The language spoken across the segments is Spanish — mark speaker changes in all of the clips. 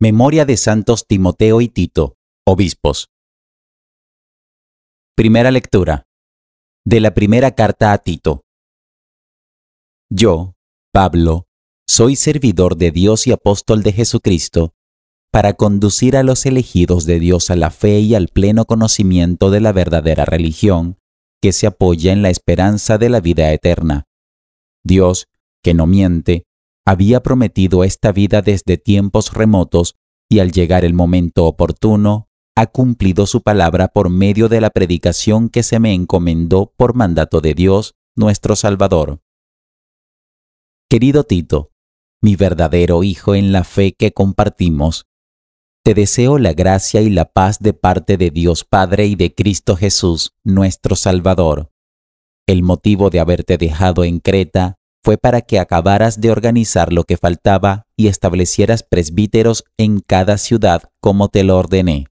Speaker 1: Memoria de Santos Timoteo y Tito, obispos. Primera lectura. De la primera carta a Tito. Yo, Pablo, soy servidor de Dios y apóstol de Jesucristo, para conducir a los elegidos de Dios a la fe y al pleno conocimiento de la verdadera religión, que se apoya en la esperanza de la vida eterna. Dios, que no miente, había prometido esta vida desde tiempos remotos y al llegar el momento oportuno, ha cumplido su palabra por medio de la predicación que se me encomendó por mandato de Dios, nuestro Salvador. Querido Tito, mi verdadero hijo en la fe que compartimos, te deseo la gracia y la paz de parte de Dios Padre y de Cristo Jesús, nuestro Salvador. El motivo de haberte dejado en Creta fue para que acabaras de organizar lo que faltaba y establecieras presbíteros en cada ciudad como te lo ordené.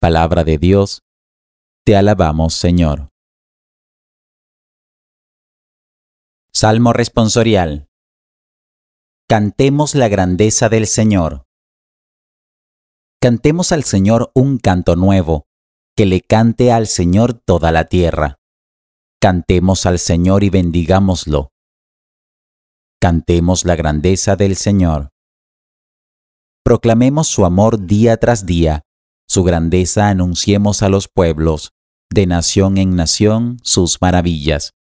Speaker 1: Palabra de Dios, te alabamos Señor. Salmo responsorial. Cantemos la grandeza del Señor. Cantemos al Señor un canto nuevo, que le cante al Señor toda la tierra Cantemos al Señor y bendigámoslo. Cantemos la grandeza del Señor. Proclamemos su amor día tras día, su grandeza anunciemos a los pueblos, de nación en nación sus maravillas.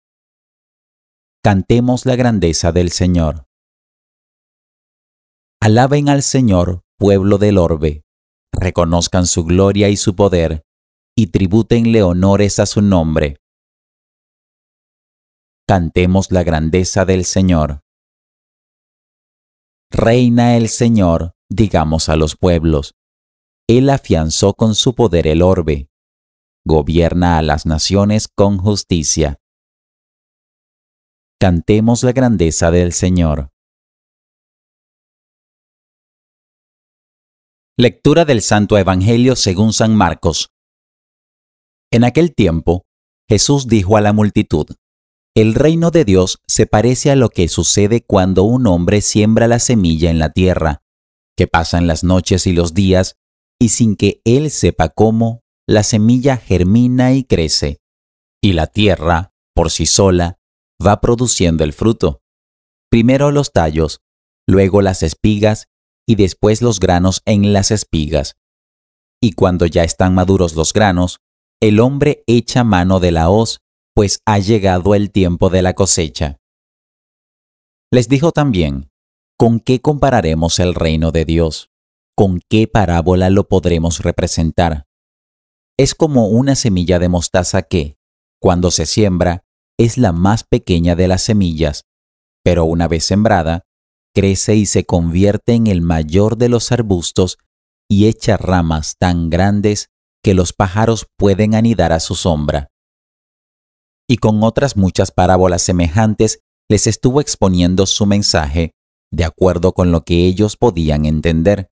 Speaker 1: Cantemos la grandeza del Señor. Alaben al Señor, pueblo del orbe, reconozcan su gloria y su poder, y tribútenle honores a su nombre Cantemos la grandeza del Señor. Reina el Señor, digamos a los pueblos. Él afianzó con su poder el orbe. Gobierna a las naciones con justicia. Cantemos la grandeza del Señor. Lectura del Santo Evangelio según San Marcos. En aquel tiempo, Jesús dijo a la multitud, el reino de Dios se parece a lo que sucede cuando un hombre siembra la semilla en la tierra, que pasan las noches y los días, y sin que él sepa cómo, la semilla germina y crece, y la tierra, por sí sola, va produciendo el fruto. Primero los tallos, luego las espigas y después los granos en las espigas. Y cuando ya están maduros los granos, el hombre echa mano de la hoz pues ha llegado el tiempo de la cosecha. Les dijo también, ¿con qué compararemos el reino de Dios? ¿Con qué parábola lo podremos representar? Es como una semilla de mostaza que, cuando se siembra, es la más pequeña de las semillas, pero una vez sembrada, crece y se convierte en el mayor de los arbustos y echa ramas tan grandes que los pájaros pueden anidar a su sombra y con otras muchas parábolas semejantes les estuvo exponiendo su mensaje, de acuerdo con lo que ellos podían entender.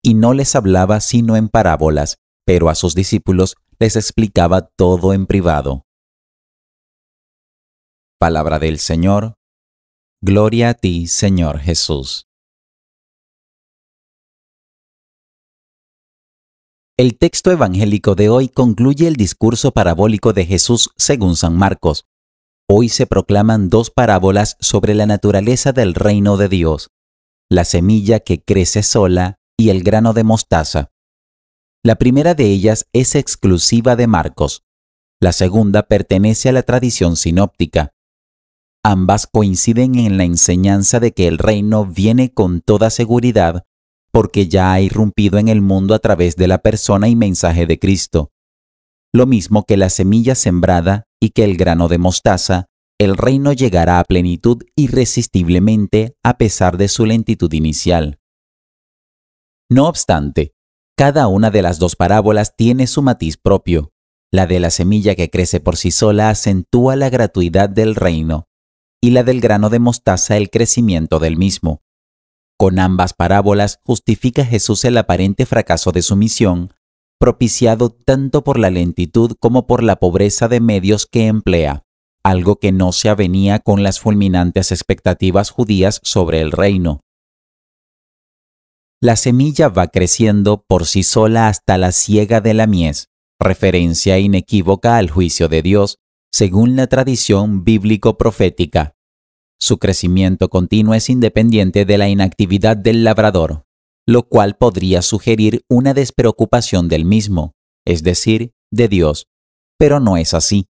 Speaker 1: Y no les hablaba sino en parábolas, pero a sus discípulos les explicaba todo en privado. Palabra del Señor. Gloria a ti, Señor Jesús. El texto evangélico de hoy concluye el discurso parabólico de Jesús según San Marcos. Hoy se proclaman dos parábolas sobre la naturaleza del reino de Dios, la semilla que crece sola y el grano de mostaza. La primera de ellas es exclusiva de Marcos. La segunda pertenece a la tradición sinóptica. Ambas coinciden en la enseñanza de que el reino viene con toda seguridad porque ya ha irrumpido en el mundo a través de la persona y mensaje de Cristo. Lo mismo que la semilla sembrada y que el grano de mostaza, el reino llegará a plenitud irresistiblemente a pesar de su lentitud inicial. No obstante, cada una de las dos parábolas tiene su matiz propio. La de la semilla que crece por sí sola acentúa la gratuidad del reino, y la del grano de mostaza el crecimiento del mismo. Con ambas parábolas justifica Jesús el aparente fracaso de su misión, propiciado tanto por la lentitud como por la pobreza de medios que emplea, algo que no se avenía con las fulminantes expectativas judías sobre el reino. La semilla va creciendo por sí sola hasta la siega de la mies, referencia inequívoca al juicio de Dios, según la tradición bíblico-profética. Su crecimiento continuo es independiente de la inactividad del labrador, lo cual podría sugerir una despreocupación del mismo, es decir, de Dios, pero no es así.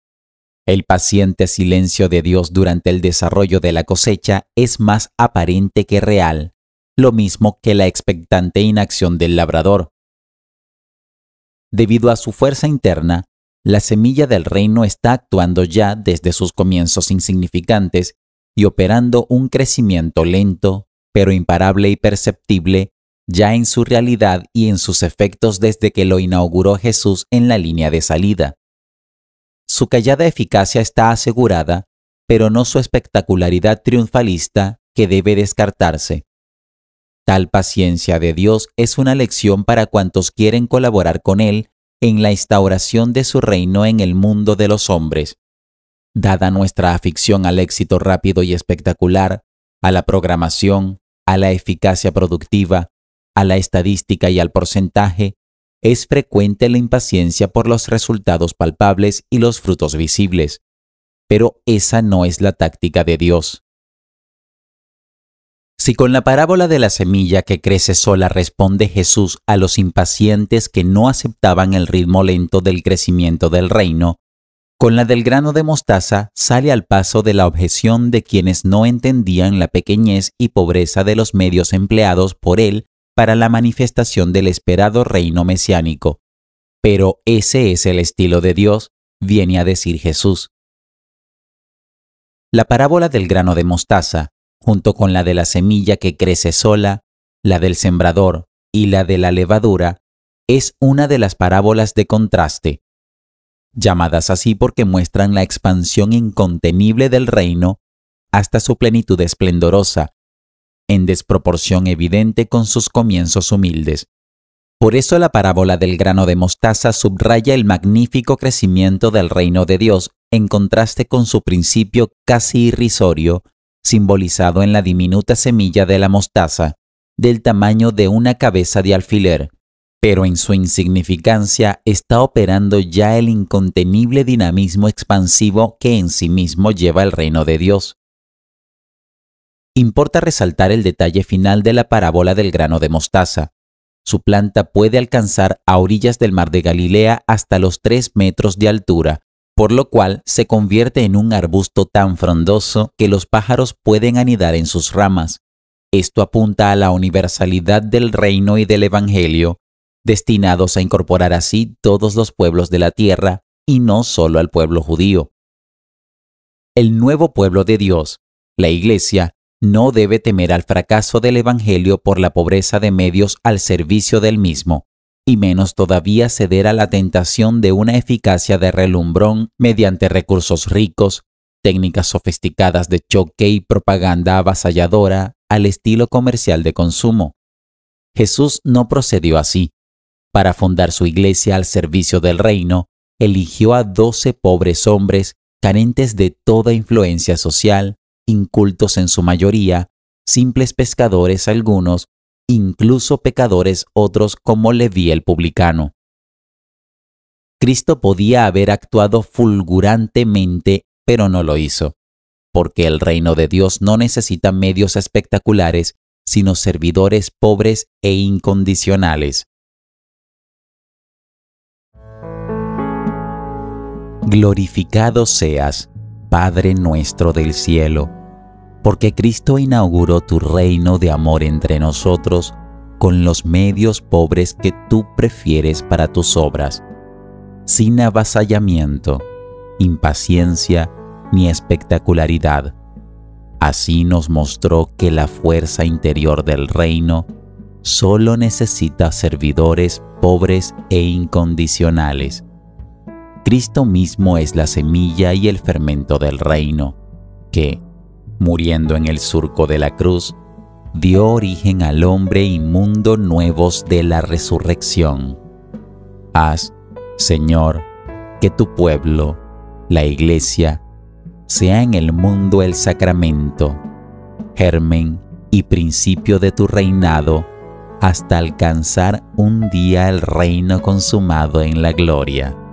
Speaker 1: El paciente silencio de Dios durante el desarrollo de la cosecha es más aparente que real, lo mismo que la expectante inacción del labrador. Debido a su fuerza interna, la semilla del reino está actuando ya desde sus comienzos insignificantes y operando un crecimiento lento, pero imparable y perceptible, ya en su realidad y en sus efectos desde que lo inauguró Jesús en la línea de salida. Su callada eficacia está asegurada, pero no su espectacularidad triunfalista que debe descartarse. Tal paciencia de Dios es una lección para cuantos quieren colaborar con Él en la instauración de su reino en el mundo de los hombres. Dada nuestra afición al éxito rápido y espectacular, a la programación, a la eficacia productiva, a la estadística y al porcentaje, es frecuente la impaciencia por los resultados palpables y los frutos visibles. Pero esa no es la táctica de Dios. Si con la parábola de la semilla que crece sola responde Jesús a los impacientes que no aceptaban el ritmo lento del crecimiento del reino, con la del grano de mostaza sale al paso de la objeción de quienes no entendían la pequeñez y pobreza de los medios empleados por él para la manifestación del esperado reino mesiánico. Pero ese es el estilo de Dios, viene a decir Jesús. La parábola del grano de mostaza, junto con la de la semilla que crece sola, la del sembrador y la de la levadura, es una de las parábolas de contraste llamadas así porque muestran la expansión incontenible del reino hasta su plenitud esplendorosa, en desproporción evidente con sus comienzos humildes. Por eso la parábola del grano de mostaza subraya el magnífico crecimiento del reino de Dios en contraste con su principio casi irrisorio, simbolizado en la diminuta semilla de la mostaza, del tamaño de una cabeza de alfiler pero en su insignificancia está operando ya el incontenible dinamismo expansivo que en sí mismo lleva el reino de Dios. Importa resaltar el detalle final de la parábola del grano de mostaza. Su planta puede alcanzar a orillas del mar de Galilea hasta los 3 metros de altura, por lo cual se convierte en un arbusto tan frondoso que los pájaros pueden anidar en sus ramas. Esto apunta a la universalidad del reino y del Evangelio, destinados a incorporar así todos los pueblos de la tierra y no solo al pueblo judío. El nuevo pueblo de Dios, la Iglesia, no debe temer al fracaso del Evangelio por la pobreza de medios al servicio del mismo, y menos todavía ceder a la tentación de una eficacia de relumbrón mediante recursos ricos, técnicas sofisticadas de choque y propaganda avasalladora al estilo comercial de consumo. Jesús no procedió así. Para fundar su iglesia al servicio del reino, eligió a doce pobres hombres carentes de toda influencia social, incultos en su mayoría, simples pescadores algunos, incluso pecadores otros como le vi el publicano. Cristo podía haber actuado fulgurantemente, pero no lo hizo, porque el reino de Dios no necesita medios espectaculares, sino servidores pobres e incondicionales. glorificado seas, Padre nuestro del cielo, porque Cristo inauguró tu reino de amor entre nosotros con los medios pobres que tú prefieres para tus obras, sin avasallamiento, impaciencia ni espectacularidad. Así nos mostró que la fuerza interior del reino solo necesita servidores pobres e incondicionales Cristo mismo es la semilla y el fermento del reino, que, muriendo en el surco de la cruz, dio origen al hombre y mundo nuevos de la resurrección. Haz, Señor, que tu pueblo, la iglesia, sea en el mundo el sacramento, germen y principio de tu reinado, hasta alcanzar un día el reino consumado en la gloria.